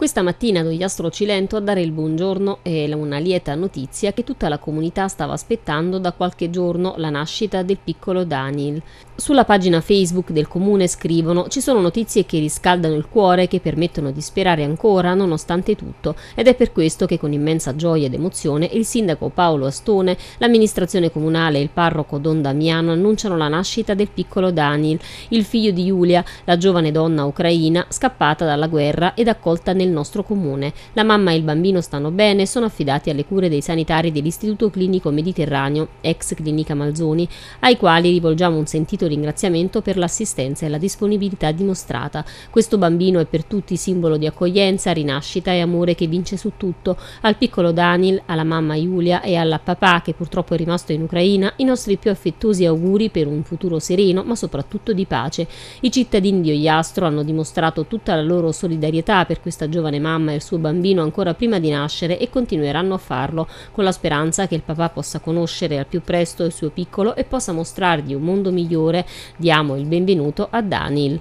Questa mattina Dogliastro Cilento a dare il buongiorno è una lieta notizia che tutta la comunità stava aspettando da qualche giorno la nascita del piccolo Daniel. Sulla pagina Facebook del comune scrivono ci sono notizie che riscaldano il cuore che permettono di sperare ancora nonostante tutto ed è per questo che con immensa gioia ed emozione il sindaco Paolo Astone, l'amministrazione comunale e il parroco Don Damiano annunciano la nascita del piccolo Daniel, il figlio di Giulia, la giovane donna ucraina scappata dalla guerra ed accolta nel nostro comune. La mamma e il bambino stanno bene e sono affidati alle cure dei sanitari dell'Istituto Clinico Mediterraneo, ex Clinica Malzoni, ai quali rivolgiamo un sentito ringraziamento per l'assistenza e la disponibilità dimostrata. Questo bambino è per tutti simbolo di accoglienza, rinascita e amore che vince su tutto. Al piccolo Daniel, alla mamma Giulia e alla papà che purtroppo è rimasto in Ucraina, i nostri più affettuosi auguri per un futuro sereno ma soprattutto di pace. I cittadini di Oiastro hanno dimostrato tutta la loro solidarietà per questa giornata giovane mamma e il suo bambino ancora prima di nascere e continueranno a farlo, con la speranza che il papà possa conoscere al più presto il suo piccolo e possa mostrargli un mondo migliore. Diamo il benvenuto a Daniel.